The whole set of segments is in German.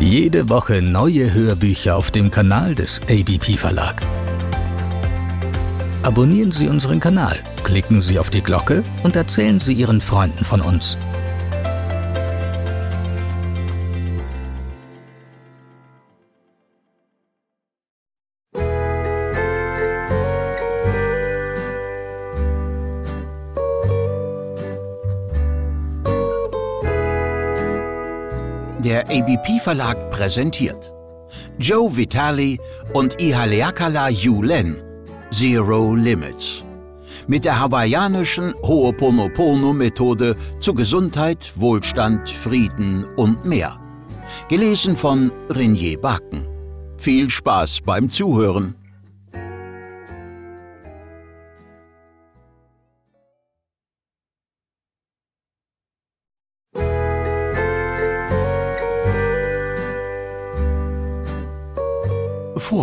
Jede Woche neue Hörbücher auf dem Kanal des ABP Verlag. Abonnieren Sie unseren Kanal, klicken Sie auf die Glocke und erzählen Sie Ihren Freunden von uns. ABP Verlag präsentiert Joe Vitale und Ihaleakala Yulen Zero Limits mit der hawaiianischen Ho'oponopono-Methode zu Gesundheit, Wohlstand, Frieden und mehr. Gelesen von Renier Baken. Viel Spaß beim Zuhören.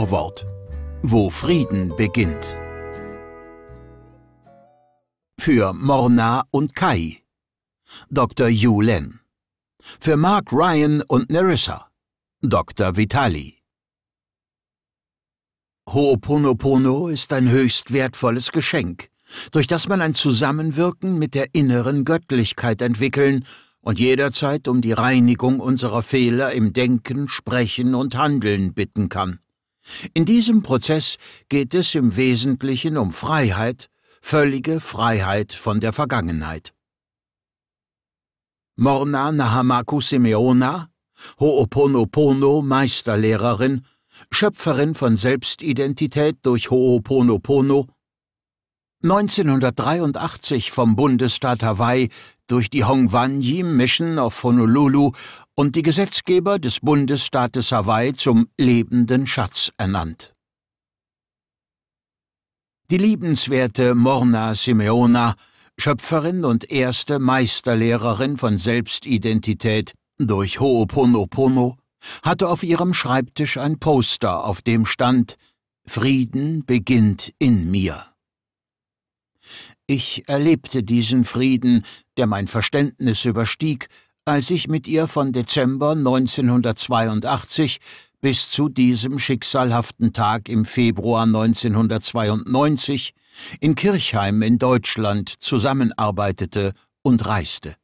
Vorwort Wo Frieden beginnt Für Morna und Kai Dr. Yu Len Für Mark Ryan und Nerissa Dr. Vitali Ho'oponopono ist ein höchst wertvolles Geschenk, durch das man ein Zusammenwirken mit der inneren Göttlichkeit entwickeln und jederzeit um die Reinigung unserer Fehler im Denken, Sprechen und Handeln bitten kann. In diesem Prozess geht es im Wesentlichen um Freiheit, völlige Freiheit von der Vergangenheit. Morna Nahamaku Simeona, Ho'oponopono Meisterlehrerin, Schöpferin von Selbstidentität durch Ho'oponopono, 1983 vom Bundesstaat Hawaii durch die Hongwanji Mission of Honolulu und die Gesetzgeber des Bundesstaates Hawaii zum lebenden Schatz ernannt. Die liebenswerte Morna Simeona, Schöpferin und erste Meisterlehrerin von Selbstidentität durch Ho'oponopono, hatte auf ihrem Schreibtisch ein Poster, auf dem stand Frieden beginnt in mir. Ich erlebte diesen Frieden, der mein Verständnis überstieg, als ich mit ihr von Dezember 1982 bis zu diesem schicksalhaften Tag im Februar 1992 in Kirchheim in Deutschland zusammenarbeitete und reiste.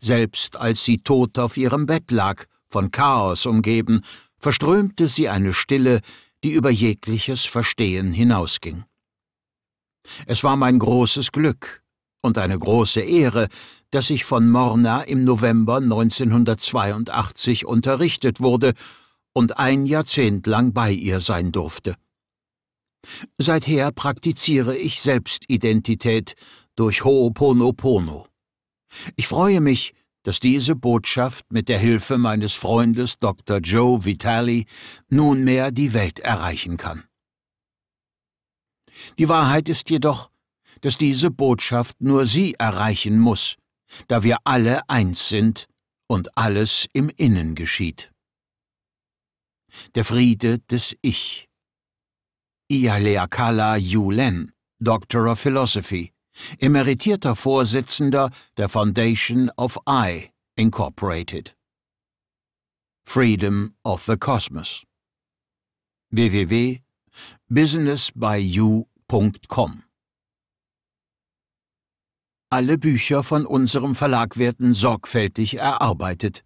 Selbst als sie tot auf ihrem Bett lag, von Chaos umgeben, verströmte sie eine Stille, die über jegliches Verstehen hinausging. Es war mein großes Glück und eine große Ehre, dass ich von Morna im November 1982 unterrichtet wurde und ein Jahrzehnt lang bei ihr sein durfte. Seither praktiziere ich Selbstidentität durch Ho'oponopono. Ich freue mich, dass diese Botschaft mit der Hilfe meines Freundes Dr. Joe Vitali nunmehr die Welt erreichen kann. Die Wahrheit ist jedoch, dass diese Botschaft nur sie erreichen muss, da wir alle eins sind und alles im Innen geschieht. Der Friede des Ich. Ialeakala Yulen, Doctor of Philosophy, emeritierter Vorsitzender der Foundation of I, Incorporated. Freedom of the Cosmos. www.businessbyu.com alle Bücher von unserem Verlag werden sorgfältig erarbeitet.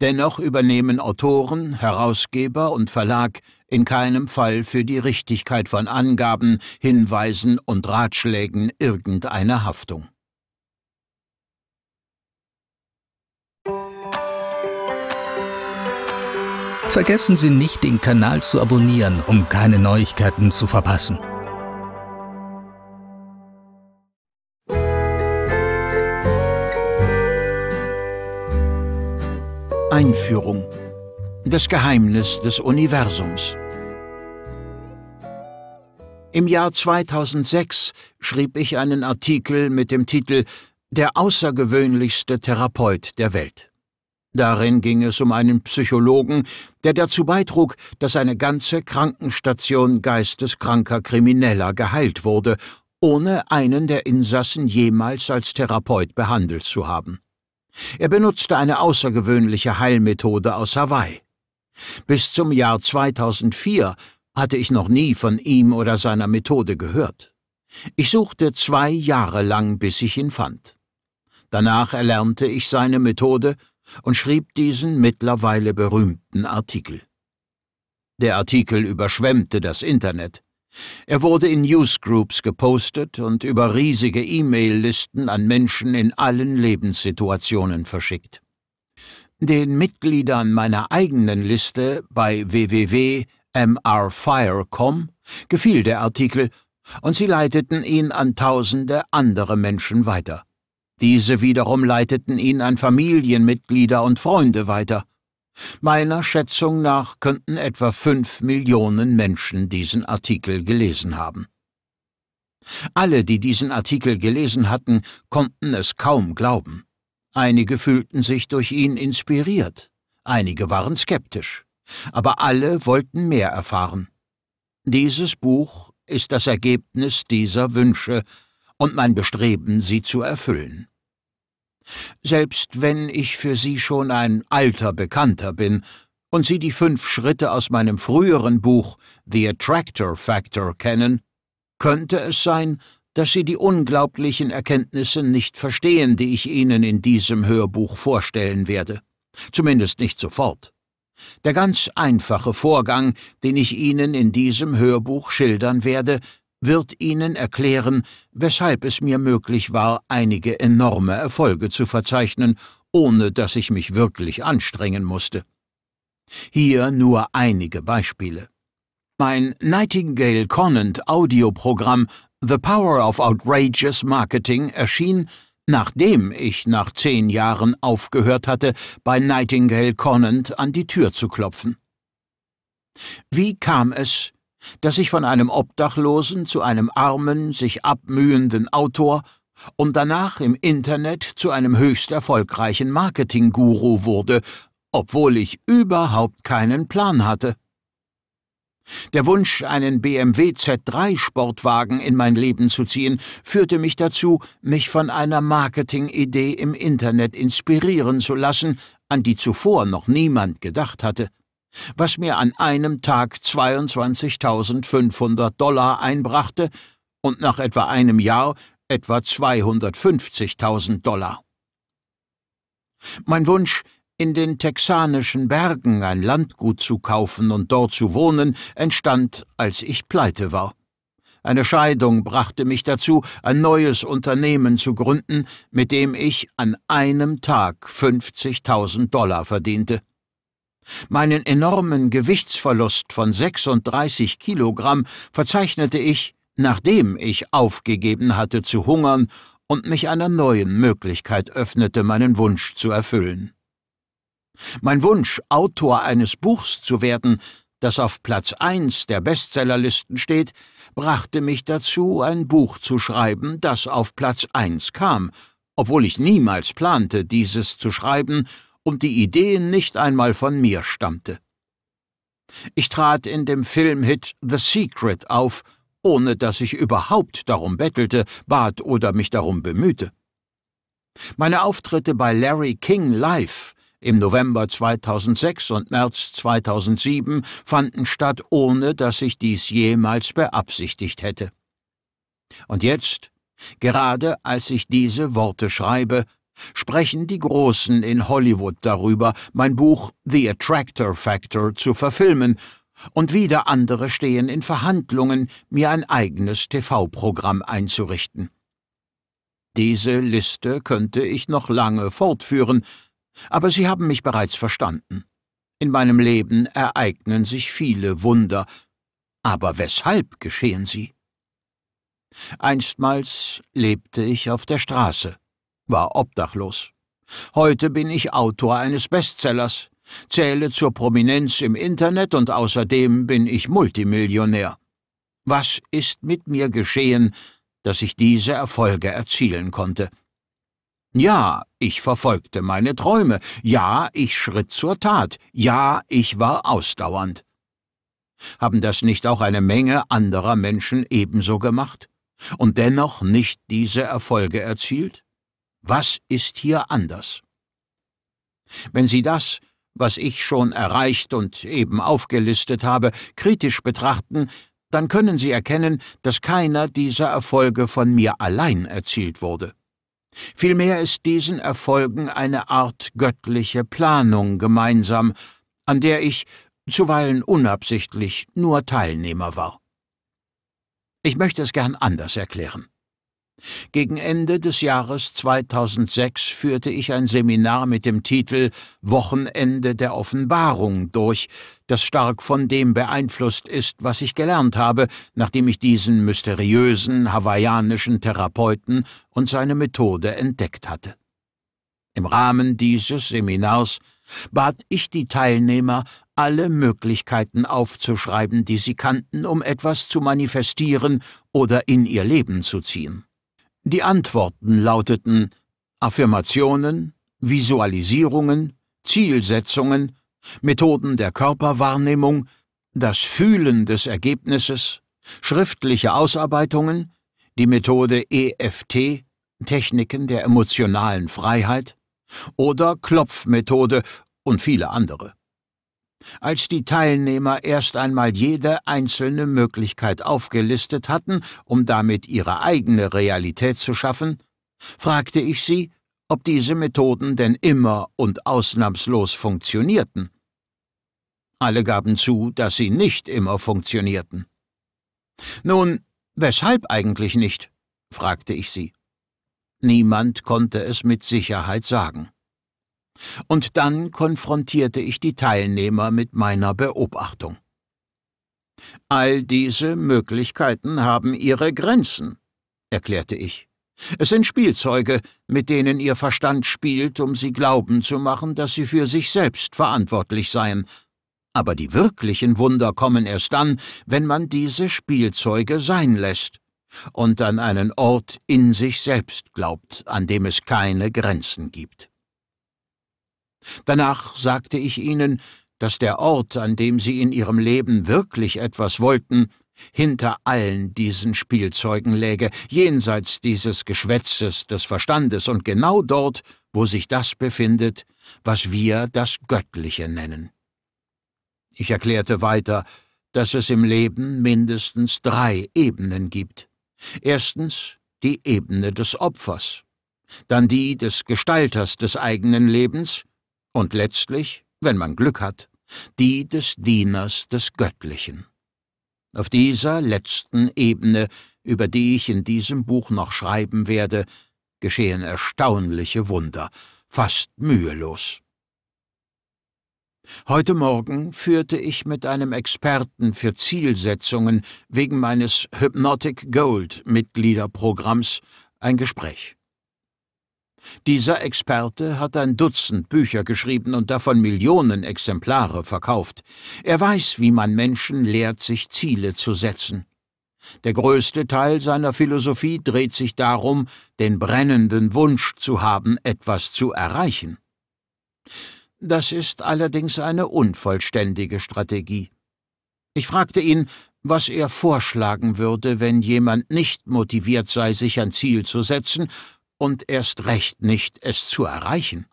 Dennoch übernehmen Autoren, Herausgeber und Verlag in keinem Fall für die Richtigkeit von Angaben, Hinweisen und Ratschlägen irgendeine Haftung. Vergessen Sie nicht, den Kanal zu abonnieren, um keine Neuigkeiten zu verpassen. Einführung. Das Geheimnis des Universums. Im Jahr 2006 schrieb ich einen Artikel mit dem Titel Der außergewöhnlichste Therapeut der Welt. Darin ging es um einen Psychologen, der dazu beitrug, dass eine ganze Krankenstation geisteskranker Krimineller geheilt wurde, ohne einen der Insassen jemals als Therapeut behandelt zu haben. Er benutzte eine außergewöhnliche Heilmethode aus Hawaii. Bis zum Jahr 2004 hatte ich noch nie von ihm oder seiner Methode gehört. Ich suchte zwei Jahre lang, bis ich ihn fand. Danach erlernte ich seine Methode und schrieb diesen mittlerweile berühmten Artikel. Der Artikel überschwemmte das Internet. Er wurde in Newsgroups gepostet und über riesige E-Mail-Listen an Menschen in allen Lebenssituationen verschickt. Den Mitgliedern meiner eigenen Liste bei www.mrfire.com gefiel der Artikel und sie leiteten ihn an tausende andere Menschen weiter. Diese wiederum leiteten ihn an Familienmitglieder und Freunde weiter. Meiner Schätzung nach könnten etwa fünf Millionen Menschen diesen Artikel gelesen haben. Alle, die diesen Artikel gelesen hatten, konnten es kaum glauben. Einige fühlten sich durch ihn inspiriert, einige waren skeptisch, aber alle wollten mehr erfahren. Dieses Buch ist das Ergebnis dieser Wünsche und mein Bestreben, sie zu erfüllen selbst wenn ich für Sie schon ein alter Bekannter bin und Sie die fünf Schritte aus meinem früheren Buch The Attractor Factor kennen, könnte es sein, dass Sie die unglaublichen Erkenntnisse nicht verstehen, die ich Ihnen in diesem Hörbuch vorstellen werde. Zumindest nicht sofort. Der ganz einfache Vorgang, den ich Ihnen in diesem Hörbuch schildern werde, wird Ihnen erklären, weshalb es mir möglich war, einige enorme Erfolge zu verzeichnen, ohne dass ich mich wirklich anstrengen musste. Hier nur einige Beispiele. Mein Nightingale Conant Audioprogramm The Power of Outrageous Marketing erschien, nachdem ich nach zehn Jahren aufgehört hatte, bei Nightingale Conant an die Tür zu klopfen. Wie kam es, dass ich von einem Obdachlosen zu einem armen, sich abmühenden Autor und danach im Internet zu einem höchst erfolgreichen Marketingguru wurde, obwohl ich überhaupt keinen Plan hatte. Der Wunsch, einen BMW Z3 Sportwagen in mein Leben zu ziehen, führte mich dazu, mich von einer Marketingidee im Internet inspirieren zu lassen, an die zuvor noch niemand gedacht hatte was mir an einem Tag 22.500 Dollar einbrachte und nach etwa einem Jahr etwa 250.000 Dollar. Mein Wunsch, in den texanischen Bergen ein Landgut zu kaufen und dort zu wohnen, entstand, als ich pleite war. Eine Scheidung brachte mich dazu, ein neues Unternehmen zu gründen, mit dem ich an einem Tag 50.000 Dollar verdiente. Meinen enormen Gewichtsverlust von 36 Kilogramm verzeichnete ich, nachdem ich aufgegeben hatte zu hungern und mich einer neuen Möglichkeit öffnete, meinen Wunsch zu erfüllen. Mein Wunsch, Autor eines Buchs zu werden, das auf Platz 1 der Bestsellerlisten steht, brachte mich dazu, ein Buch zu schreiben, das auf Platz 1 kam, obwohl ich niemals plante, dieses zu schreiben und die Idee nicht einmal von mir stammte. Ich trat in dem Filmhit The Secret auf, ohne dass ich überhaupt darum bettelte, bat oder mich darum bemühte. Meine Auftritte bei Larry King Live im November 2006 und März 2007 fanden statt, ohne dass ich dies jemals beabsichtigt hätte. Und jetzt, gerade als ich diese Worte schreibe, sprechen die Großen in Hollywood darüber, mein Buch The Attractor Factor zu verfilmen, und wieder andere stehen in Verhandlungen, mir ein eigenes TV-Programm einzurichten. Diese Liste könnte ich noch lange fortführen, aber Sie haben mich bereits verstanden. In meinem Leben ereignen sich viele Wunder, aber weshalb geschehen sie? Einstmals lebte ich auf der Straße war obdachlos. Heute bin ich Autor eines Bestsellers, zähle zur Prominenz im Internet und außerdem bin ich Multimillionär. Was ist mit mir geschehen, dass ich diese Erfolge erzielen konnte? Ja, ich verfolgte meine Träume, ja, ich schritt zur Tat, ja, ich war ausdauernd. Haben das nicht auch eine Menge anderer Menschen ebenso gemacht und dennoch nicht diese Erfolge erzielt? Was ist hier anders? Wenn Sie das, was ich schon erreicht und eben aufgelistet habe, kritisch betrachten, dann können Sie erkennen, dass keiner dieser Erfolge von mir allein erzielt wurde. Vielmehr ist diesen Erfolgen eine Art göttliche Planung gemeinsam, an der ich, zuweilen unabsichtlich, nur Teilnehmer war. Ich möchte es gern anders erklären. Gegen Ende des Jahres 2006 führte ich ein Seminar mit dem Titel Wochenende der Offenbarung durch, das stark von dem beeinflusst ist, was ich gelernt habe, nachdem ich diesen mysteriösen hawaiianischen Therapeuten und seine Methode entdeckt hatte. Im Rahmen dieses Seminars bat ich die Teilnehmer, alle Möglichkeiten aufzuschreiben, die sie kannten, um etwas zu manifestieren oder in ihr Leben zu ziehen. Die Antworten lauteten Affirmationen, Visualisierungen, Zielsetzungen, Methoden der Körperwahrnehmung, das Fühlen des Ergebnisses, schriftliche Ausarbeitungen, die Methode EFT, Techniken der emotionalen Freiheit oder Klopfmethode und viele andere. Als die Teilnehmer erst einmal jede einzelne Möglichkeit aufgelistet hatten, um damit ihre eigene Realität zu schaffen, fragte ich sie, ob diese Methoden denn immer und ausnahmslos funktionierten. Alle gaben zu, dass sie nicht immer funktionierten. Nun, weshalb eigentlich nicht? fragte ich sie. Niemand konnte es mit Sicherheit sagen. Und dann konfrontierte ich die Teilnehmer mit meiner Beobachtung. All diese Möglichkeiten haben ihre Grenzen, erklärte ich. Es sind Spielzeuge, mit denen ihr Verstand spielt, um sie glauben zu machen, dass sie für sich selbst verantwortlich seien. Aber die wirklichen Wunder kommen erst dann, wenn man diese Spielzeuge sein lässt und an einen Ort in sich selbst glaubt, an dem es keine Grenzen gibt. Danach sagte ich ihnen, dass der Ort, an dem sie in ihrem Leben wirklich etwas wollten, hinter allen diesen Spielzeugen läge, jenseits dieses Geschwätzes des Verstandes und genau dort, wo sich das befindet, was wir das Göttliche nennen. Ich erklärte weiter, dass es im Leben mindestens drei Ebenen gibt. Erstens die Ebene des Opfers, dann die des Gestalters des eigenen Lebens und letztlich, wenn man Glück hat, die des Dieners des Göttlichen. Auf dieser letzten Ebene, über die ich in diesem Buch noch schreiben werde, geschehen erstaunliche Wunder, fast mühelos. Heute Morgen führte ich mit einem Experten für Zielsetzungen wegen meines Hypnotic Gold Mitgliederprogramms ein Gespräch. Dieser Experte hat ein Dutzend Bücher geschrieben und davon Millionen Exemplare verkauft. Er weiß, wie man Menschen lehrt, sich Ziele zu setzen. Der größte Teil seiner Philosophie dreht sich darum, den brennenden Wunsch zu haben, etwas zu erreichen. Das ist allerdings eine unvollständige Strategie. Ich fragte ihn, was er vorschlagen würde, wenn jemand nicht motiviert sei, sich ein Ziel zu setzen und erst recht nicht, es zu erreichen.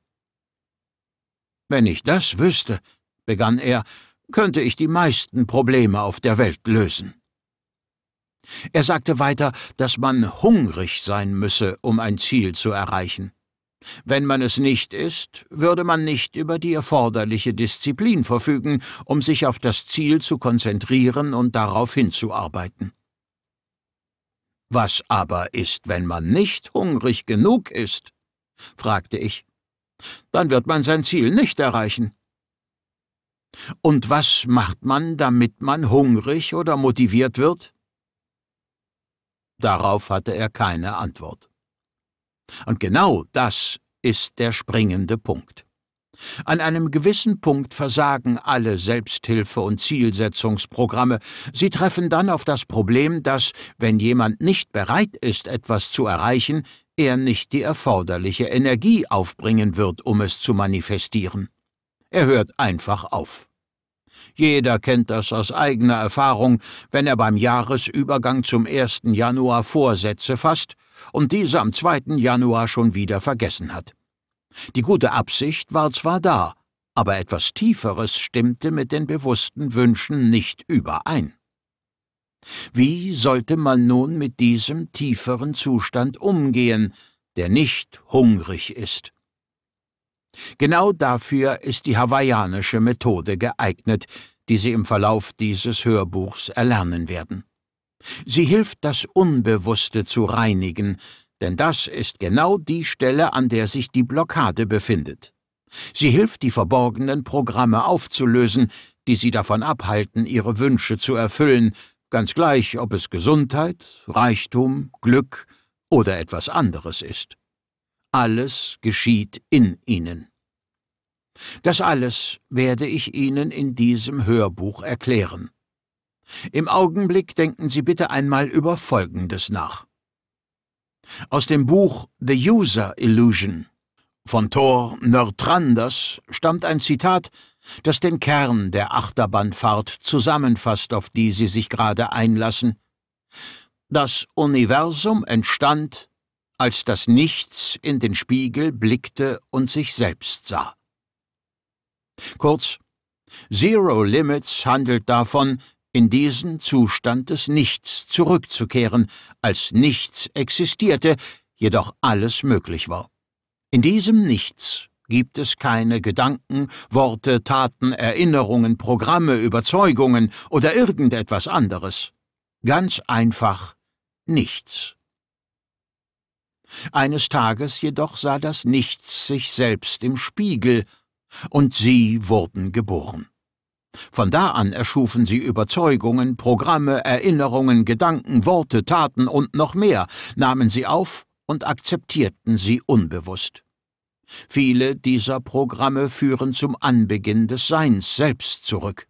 Wenn ich das wüsste, begann er, könnte ich die meisten Probleme auf der Welt lösen. Er sagte weiter, dass man hungrig sein müsse, um ein Ziel zu erreichen. Wenn man es nicht ist, würde man nicht über die erforderliche Disziplin verfügen, um sich auf das Ziel zu konzentrieren und darauf hinzuarbeiten. Was aber ist, wenn man nicht hungrig genug ist? fragte ich. Dann wird man sein Ziel nicht erreichen. Und was macht man, damit man hungrig oder motiviert wird? Darauf hatte er keine Antwort. Und genau das ist der springende Punkt. An einem gewissen Punkt versagen alle Selbsthilfe- und Zielsetzungsprogramme. Sie treffen dann auf das Problem, dass, wenn jemand nicht bereit ist, etwas zu erreichen, er nicht die erforderliche Energie aufbringen wird, um es zu manifestieren. Er hört einfach auf. Jeder kennt das aus eigener Erfahrung, wenn er beim Jahresübergang zum 1. Januar Vorsätze fasst und diese am 2. Januar schon wieder vergessen hat. Die gute Absicht war zwar da, aber etwas Tieferes stimmte mit den bewussten Wünschen nicht überein. Wie sollte man nun mit diesem tieferen Zustand umgehen, der nicht hungrig ist? Genau dafür ist die hawaiianische Methode geeignet, die Sie im Verlauf dieses Hörbuchs erlernen werden. Sie hilft, das Unbewusste zu reinigen, denn das ist genau die Stelle, an der sich die Blockade befindet. Sie hilft, die verborgenen Programme aufzulösen, die sie davon abhalten, ihre Wünsche zu erfüllen, ganz gleich, ob es Gesundheit, Reichtum, Glück oder etwas anderes ist. Alles geschieht in ihnen. Das alles werde ich Ihnen in diesem Hörbuch erklären. Im Augenblick denken Sie bitte einmal über Folgendes nach. Aus dem Buch The User Illusion von Thor Nörtranders stammt ein Zitat, das den Kern der Achterbahnfahrt zusammenfasst, auf die Sie sich gerade einlassen. Das Universum entstand, als das Nichts in den Spiegel blickte und sich selbst sah. Kurz, Zero Limits handelt davon, in diesen Zustand des Nichts zurückzukehren, als nichts existierte, jedoch alles möglich war. In diesem Nichts gibt es keine Gedanken, Worte, Taten, Erinnerungen, Programme, Überzeugungen oder irgendetwas anderes. Ganz einfach nichts. Eines Tages jedoch sah das Nichts sich selbst im Spiegel, und sie wurden geboren. Von da an erschufen sie Überzeugungen, Programme, Erinnerungen, Gedanken, Worte, Taten und noch mehr, nahmen sie auf und akzeptierten sie unbewusst. Viele dieser Programme führen zum Anbeginn des Seins selbst zurück.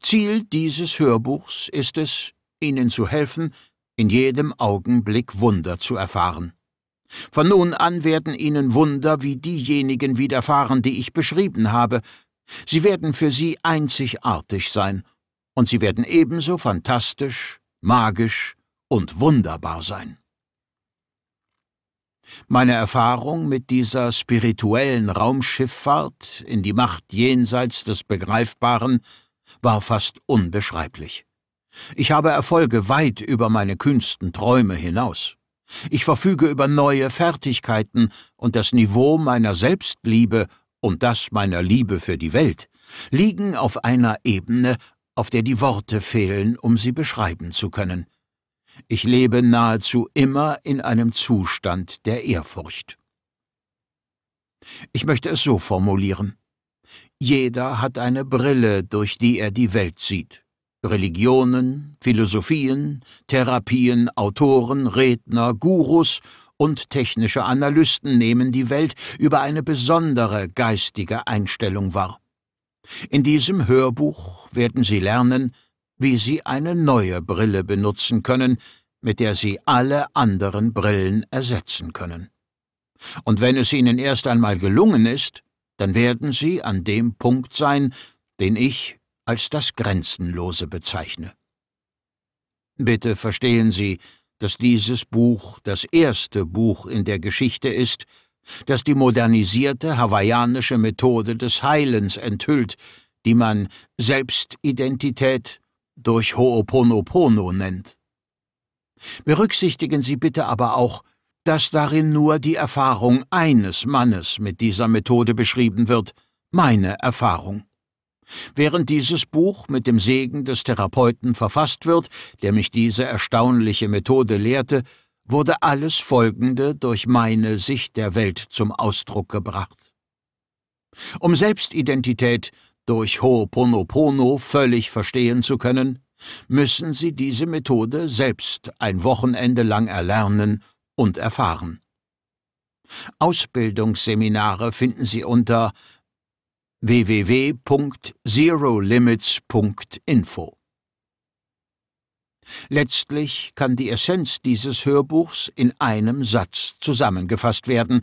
Ziel dieses Hörbuchs ist es, Ihnen zu helfen, in jedem Augenblick Wunder zu erfahren. Von nun an werden Ihnen Wunder wie diejenigen widerfahren, die ich beschrieben habe, Sie werden für sie einzigartig sein, und sie werden ebenso fantastisch, magisch und wunderbar sein. Meine Erfahrung mit dieser spirituellen Raumschifffahrt in die Macht jenseits des Begreifbaren war fast unbeschreiblich. Ich habe Erfolge weit über meine kühnsten Träume hinaus. Ich verfüge über neue Fertigkeiten, und das Niveau meiner Selbstliebe und das meiner Liebe für die Welt liegen auf einer Ebene, auf der die Worte fehlen, um sie beschreiben zu können. Ich lebe nahezu immer in einem Zustand der Ehrfurcht. Ich möchte es so formulieren. Jeder hat eine Brille, durch die er die Welt sieht. Religionen, Philosophien, Therapien, Autoren, Redner, Gurus und technische Analysten nehmen die Welt über eine besondere geistige Einstellung wahr. In diesem Hörbuch werden Sie lernen, wie Sie eine neue Brille benutzen können, mit der Sie alle anderen Brillen ersetzen können. Und wenn es Ihnen erst einmal gelungen ist, dann werden Sie an dem Punkt sein, den ich als das Grenzenlose bezeichne. Bitte verstehen Sie, dass dieses Buch das erste Buch in der Geschichte ist, das die modernisierte hawaiianische Methode des Heilens enthüllt, die man Selbstidentität durch Ho'oponopono nennt. Berücksichtigen Sie bitte aber auch, dass darin nur die Erfahrung eines Mannes mit dieser Methode beschrieben wird, meine Erfahrung. Während dieses Buch mit dem Segen des Therapeuten verfasst wird, der mich diese erstaunliche Methode lehrte, wurde alles Folgende durch meine Sicht der Welt zum Ausdruck gebracht. Um Selbstidentität durch Ho'oponopono völlig verstehen zu können, müssen Sie diese Methode selbst ein Wochenende lang erlernen und erfahren. Ausbildungsseminare finden Sie unter www.zerolimits.info. Letztlich kann die Essenz dieses Hörbuchs in einem Satz zusammengefasst werden,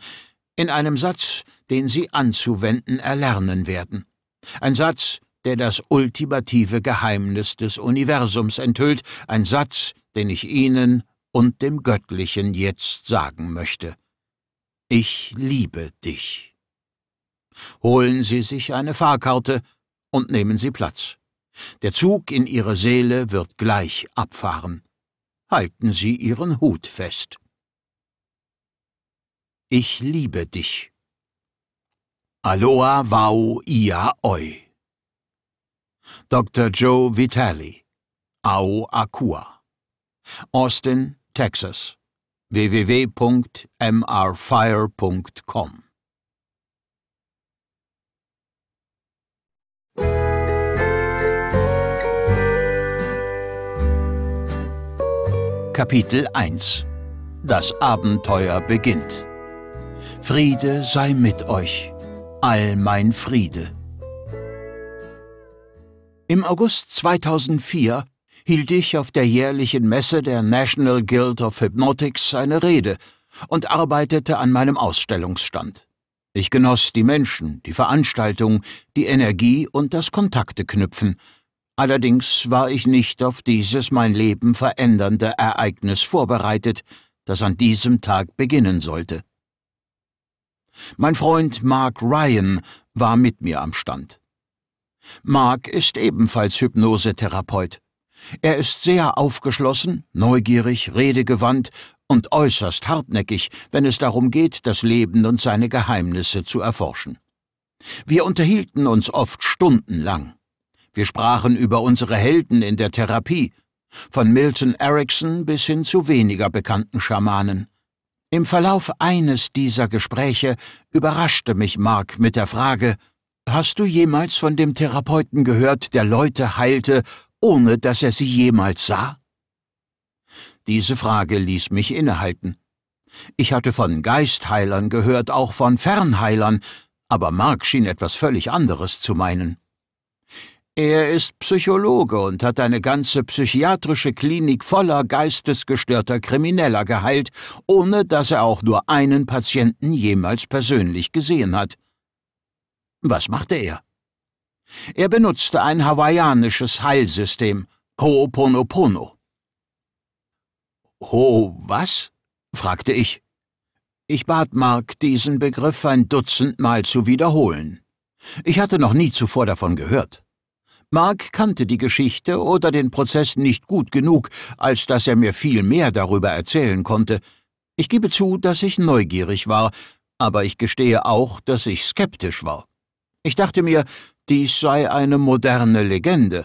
in einem Satz, den Sie anzuwenden erlernen werden. Ein Satz, der das ultimative Geheimnis des Universums enthüllt, ein Satz, den ich Ihnen und dem Göttlichen jetzt sagen möchte. Ich liebe dich. Holen Sie sich eine Fahrkarte und nehmen Sie Platz. Der Zug in Ihre Seele wird gleich abfahren. Halten Sie Ihren Hut fest. Ich liebe dich. Aloha Wau Ia Oi. Dr. Joe Vitale, Au Akua. Austin, Texas. www.mrfire.com Kapitel 1 Das Abenteuer beginnt. Friede sei mit euch, all mein Friede. Im August 2004 hielt ich auf der jährlichen Messe der National Guild of Hypnotics eine Rede und arbeitete an meinem Ausstellungsstand. Ich genoss die Menschen, die Veranstaltung, die Energie und das Kontakteknüpfen – Allerdings war ich nicht auf dieses mein Leben verändernde Ereignis vorbereitet, das an diesem Tag beginnen sollte. Mein Freund Mark Ryan war mit mir am Stand. Mark ist ebenfalls Hypnosetherapeut. Er ist sehr aufgeschlossen, neugierig, redegewandt und äußerst hartnäckig, wenn es darum geht, das Leben und seine Geheimnisse zu erforschen. Wir unterhielten uns oft stundenlang. Wir sprachen über unsere Helden in der Therapie, von Milton Erickson bis hin zu weniger bekannten Schamanen. Im Verlauf eines dieser Gespräche überraschte mich Mark mit der Frage, Hast du jemals von dem Therapeuten gehört, der Leute heilte, ohne dass er sie jemals sah? Diese Frage ließ mich innehalten. Ich hatte von Geistheilern gehört, auch von Fernheilern, aber Mark schien etwas völlig anderes zu meinen. Er ist Psychologe und hat eine ganze psychiatrische Klinik voller geistesgestörter Krimineller geheilt, ohne dass er auch nur einen Patienten jemals persönlich gesehen hat. Was machte er? Er benutzte ein hawaiianisches Heilsystem, Ho'oponopono. Ho was? fragte ich. Ich bat Mark, diesen Begriff ein Dutzend Mal zu wiederholen. Ich hatte noch nie zuvor davon gehört. Mark kannte die Geschichte oder den Prozess nicht gut genug, als dass er mir viel mehr darüber erzählen konnte. Ich gebe zu, dass ich neugierig war, aber ich gestehe auch, dass ich skeptisch war. Ich dachte mir, dies sei eine moderne Legende.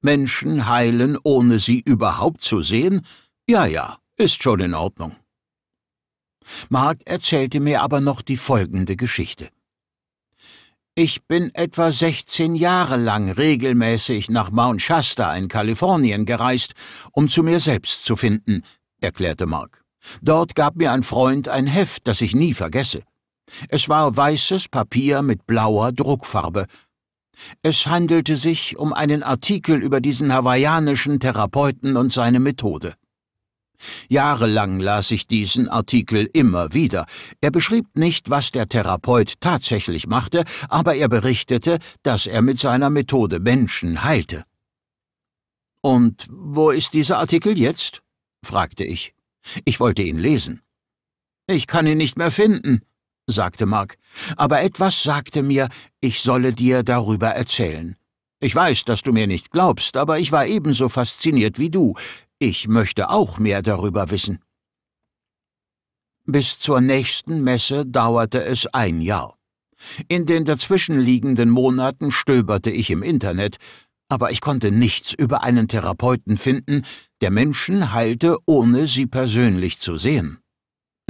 Menschen heilen, ohne sie überhaupt zu sehen? Ja, ja, ist schon in Ordnung. Mark erzählte mir aber noch die folgende Geschichte. Ich bin etwa 16 Jahre lang regelmäßig nach Mount Shasta in Kalifornien gereist, um zu mir selbst zu finden, erklärte Mark. Dort gab mir ein Freund ein Heft, das ich nie vergesse. Es war weißes Papier mit blauer Druckfarbe. Es handelte sich um einen Artikel über diesen hawaiianischen Therapeuten und seine Methode. Jahrelang las ich diesen Artikel immer wieder. Er beschrieb nicht, was der Therapeut tatsächlich machte, aber er berichtete, dass er mit seiner Methode Menschen heilte. Und wo ist dieser Artikel jetzt? fragte ich. Ich wollte ihn lesen. Ich kann ihn nicht mehr finden, sagte Mark, aber etwas sagte mir, ich solle dir darüber erzählen. Ich weiß, dass du mir nicht glaubst, aber ich war ebenso fasziniert wie du. Ich möchte auch mehr darüber wissen. Bis zur nächsten Messe dauerte es ein Jahr. In den dazwischenliegenden Monaten stöberte ich im Internet, aber ich konnte nichts über einen Therapeuten finden, der Menschen heilte, ohne sie persönlich zu sehen.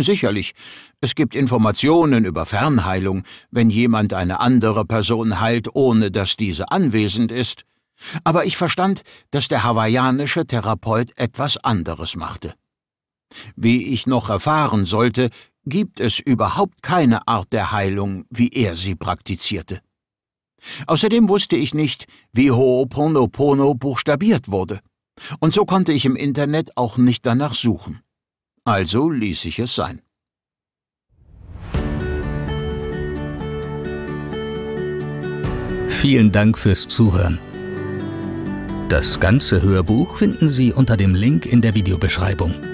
Sicherlich, es gibt Informationen über Fernheilung, wenn jemand eine andere Person heilt, ohne dass diese anwesend ist, aber ich verstand, dass der hawaiianische Therapeut etwas anderes machte. Wie ich noch erfahren sollte, gibt es überhaupt keine Art der Heilung, wie er sie praktizierte. Außerdem wusste ich nicht, wie Ho'oponopono buchstabiert wurde. Und so konnte ich im Internet auch nicht danach suchen. Also ließ ich es sein. Vielen Dank fürs Zuhören. Das ganze Hörbuch finden Sie unter dem Link in der Videobeschreibung.